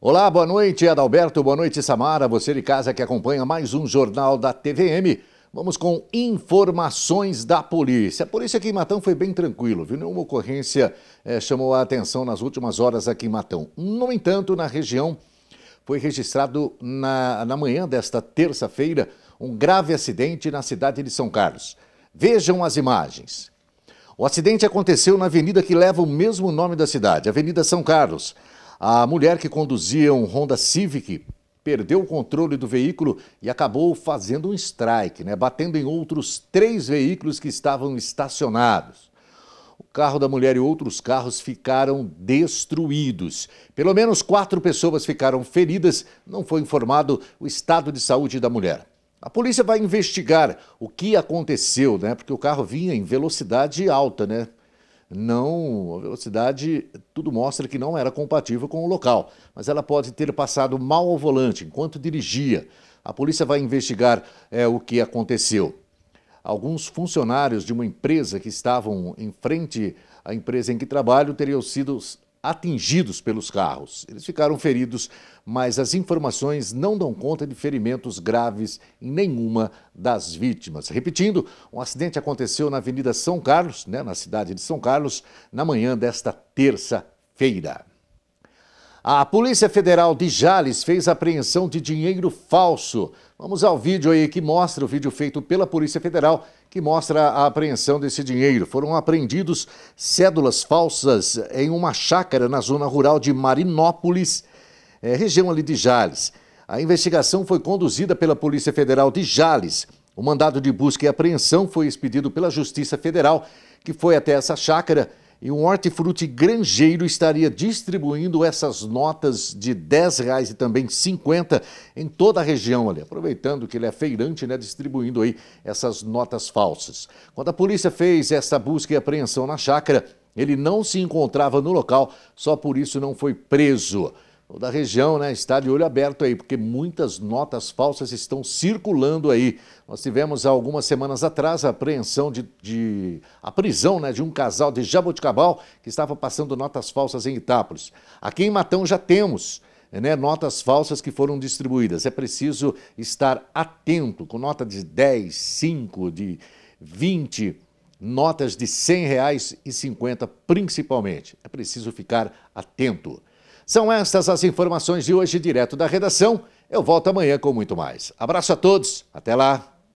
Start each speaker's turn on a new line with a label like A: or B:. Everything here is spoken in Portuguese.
A: Olá, boa noite, Adalberto, boa noite, Samara, você de casa que acompanha mais um Jornal da TVM. Vamos com informações da polícia. A polícia aqui em Matão foi bem tranquilo, viu? Nenhuma ocorrência é, chamou a atenção nas últimas horas aqui em Matão. No entanto, na região foi registrado na, na manhã desta terça-feira um grave acidente na cidade de São Carlos. Vejam as imagens. O acidente aconteceu na avenida que leva o mesmo nome da cidade, Avenida São Carlos. A mulher que conduzia um Honda Civic perdeu o controle do veículo e acabou fazendo um strike, né, batendo em outros três veículos que estavam estacionados. O carro da mulher e outros carros ficaram destruídos. Pelo menos quatro pessoas ficaram feridas, não foi informado o estado de saúde da mulher. A polícia vai investigar o que aconteceu, né? Porque o carro vinha em velocidade alta, né? não, a velocidade, tudo mostra que não era compatível com o local, mas ela pode ter passado mal ao volante enquanto dirigia. A polícia vai investigar é, o que aconteceu. Alguns funcionários de uma empresa que estavam em frente à empresa em que trabalho teriam sido atingidos pelos carros. Eles ficaram feridos, mas as informações não dão conta de ferimentos graves em nenhuma das vítimas. Repetindo, um acidente aconteceu na Avenida São Carlos, né, na cidade de São Carlos, na manhã desta terça-feira. A Polícia Federal de Jales fez apreensão de dinheiro falso. Vamos ao vídeo aí que mostra, o vídeo feito pela Polícia Federal, que mostra a apreensão desse dinheiro. Foram apreendidos cédulas falsas em uma chácara na zona rural de Marinópolis, é, região ali de Jales. A investigação foi conduzida pela Polícia Federal de Jales. O mandado de busca e apreensão foi expedido pela Justiça Federal, que foi até essa chácara e um hortifruti granjeiro estaria distribuindo essas notas de 10 reais e também 50 em toda a região ali, aproveitando que ele é feirante, né, distribuindo aí essas notas falsas. Quando a polícia fez essa busca e apreensão na chácara, ele não se encontrava no local, só por isso não foi preso da região, né, está de olho aberto aí, porque muitas notas falsas estão circulando aí. Nós tivemos há algumas semanas atrás a apreensão de, de a prisão né, de um casal de Jaboticabal que estava passando notas falsas em Itápolis. Aqui em Matão já temos. Né, notas falsas que foram distribuídas. É preciso estar atento com nota de 10, 5, de 20, notas de 100 reais e 50 principalmente. É preciso ficar atento. São estas as informações de hoje, direto da redação. Eu volto amanhã com muito mais. Abraço a todos, até lá!